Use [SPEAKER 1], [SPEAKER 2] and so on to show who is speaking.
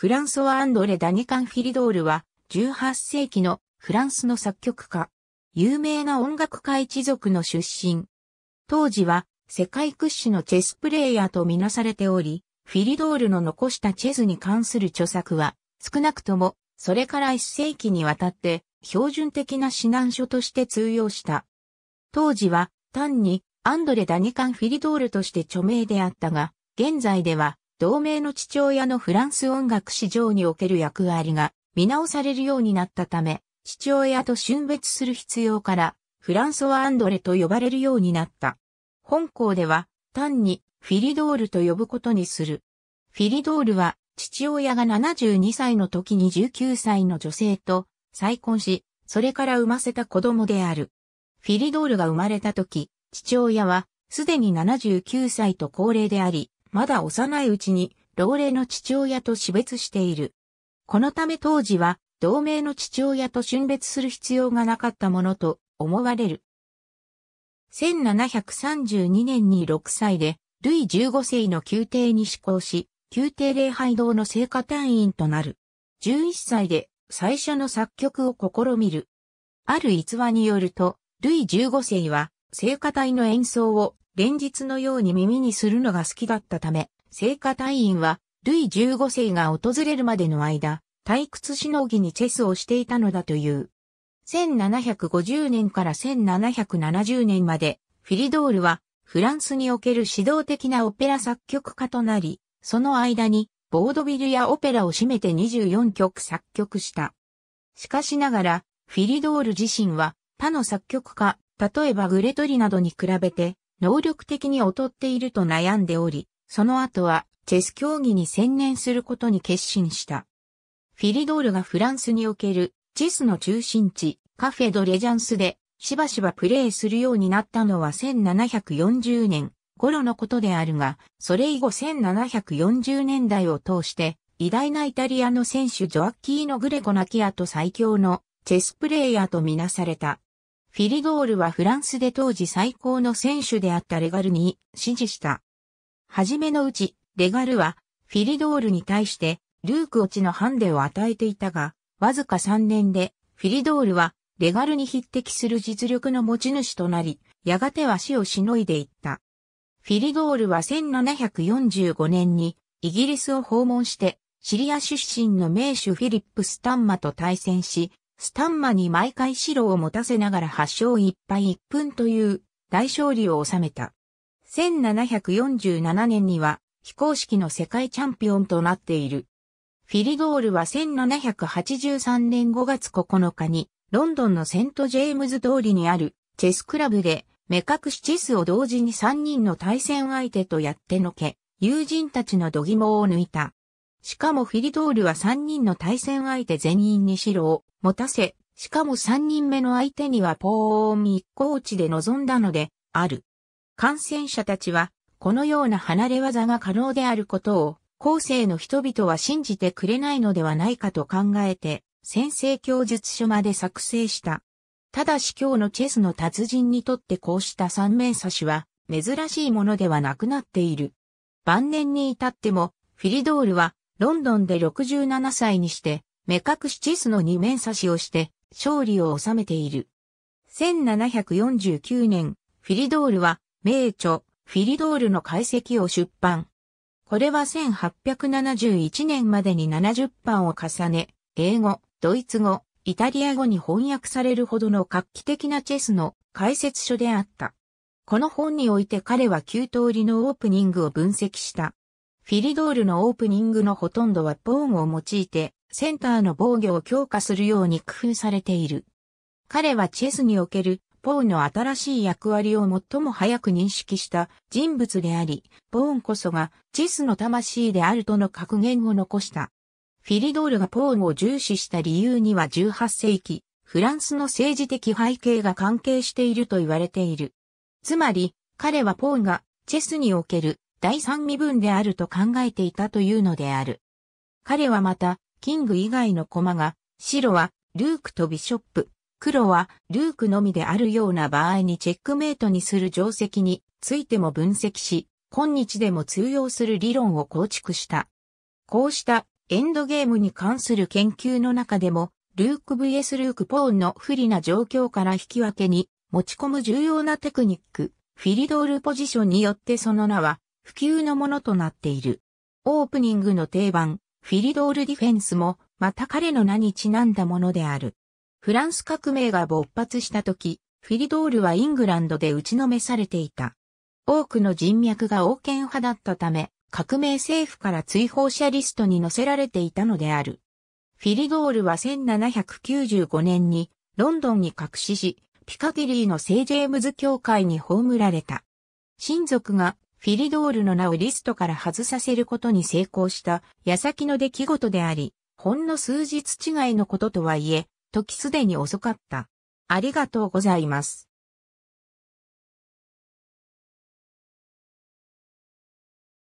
[SPEAKER 1] フランソワ・アンドレ・ダニカン・フィリドールは、18世紀のフランスの作曲家、有名な音楽家一族の出身。当時は、世界屈指のチェスプレイヤーとみなされており、フィリドールの残したチェスに関する著作は、少なくとも、それから1世紀にわたって、標準的な指南書として通用した。当時は、単に、アンドレ・ダニカン・フィリドールとして著名であったが、現在では、同盟の父親のフランス音楽史上における役割が見直されるようになったため、父親と春別する必要から、フランソワ・アンドレと呼ばれるようになった。本校では、単にフィリドールと呼ぶことにする。フィリドールは、父親が72歳の時に19歳の女性と再婚し、それから産ませた子供である。フィリドールが生まれた時、父親は、すでに79歳と高齢であり、まだ幼いうちに、老齢の父親と死別している。このため当時は、同盟の父親と春別する必要がなかったものと思われる。1732年に6歳で、ルイ15世の宮廷に施行し、宮廷礼拝堂の聖歌隊員となる。11歳で最初の作曲を試みる。ある逸話によると、ルイ15世は聖歌隊の演奏を連日のように耳にするのが好きだったため、聖歌隊員は、ルイ15世が訪れるまでの間、退屈しのぎにチェスをしていたのだという。1750年から1770年まで、フィリドールは、フランスにおける指導的なオペラ作曲家となり、その間に、ボードビルやオペラを占めて24曲作曲した。しかしながら、フィリドール自身は、他の作曲家、例えばグレトリなどに比べて、能力的に劣っていると悩んでおり、その後はチェス競技に専念することに決心した。フィリドールがフランスにおけるチェスの中心地、カフェ・ド・レジャンスでしばしばプレーするようになったのは1740年頃のことであるが、それ以後1740年代を通して、偉大なイタリアの選手ジョアッキーノ・グレコ・ナキアと最強のチェスプレイヤーとみなされた。フィリドールはフランスで当時最高の選手であったレガルに支持した。はじめのうち、レガルは、フィリドールに対して、ルークオチのハンデを与えていたが、わずか3年で、フィリドールは、レガルに匹敵する実力の持ち主となり、やがては死をしのいでいった。フィリドールは1745年に、イギリスを訪問して、シリア出身の名手フィリップ・スタンマと対戦し、スタンマに毎回白を持たせながら8勝1敗1分という大勝利を収めた。1747年には非公式の世界チャンピオンとなっている。フィリドールは1783年5月9日にロンドンのセントジェームズ通りにあるチェスクラブで目隠しチェスを同時に3人の対戦相手とやってのけ、友人たちの度肝を抜いた。しかもフィリドールは3人の対戦相手全員に白を持たせ、しかも3人目の相手にはポーン一ー地で臨んだので、ある。感染者たちは、このような離れ技が可能であることを、後世の人々は信じてくれないのではないかと考えて、先生供述書まで作成した。ただし今日のチェスの達人にとってこうした三名差しは珍しいものではなくなっている。晩年に至ってもフィリドールはロンドンで67歳にして、目隠しチェスの二面差しをして、勝利を収めている。1749年、フィリドールは、名著、フィリドールの解析を出版。これは1871年までに70版を重ね、英語、ドイツ語、イタリア語に翻訳されるほどの画期的なチェスの解説書であった。この本において彼は9通りのオープニングを分析した。フィリドールのオープニングのほとんどはーンを用いて、センターの防御を強化するように工夫されている。彼はチェスにおける、ポーンの新しい役割を最も早く認識した人物であり、ポーンこそがチェスの魂であるとの格言を残した。フィリドールがポーンを重視した理由には18世紀、フランスの政治的背景が関係していると言われている。つまり、彼はポーンがチェスにおける第三身分であると考えていたというのである。彼はまた、キング以外の駒が、白はルークとビショップ、黒はルークのみであるような場合にチェックメイトにする定石についても分析し、今日でも通用する理論を構築した。こうしたエンドゲームに関する研究の中でも、ルーク vs ルークポーンの不利な状況から引き分けに持ち込む重要なテクニック、フィリドールポジションによってその名は普及のものとなっている。オープニングの定番、フィリドールディフェンスも、また彼の名にちなんだものである。フランス革命が勃発した時、フィリドールはイングランドで打ちのめされていた。多くの人脈が王権派だったため、革命政府から追放者リストに載せられていたのである。フィリドールは1795年にロンドンに隠しし、ピカディリーの聖ジェームズ教会に葬られた。親族がフィリドールの名をリストから外させることに成功した矢先の出来事であり、ほんの数日違いのこととはいえ、時すでに遅かった。ありがとうございます。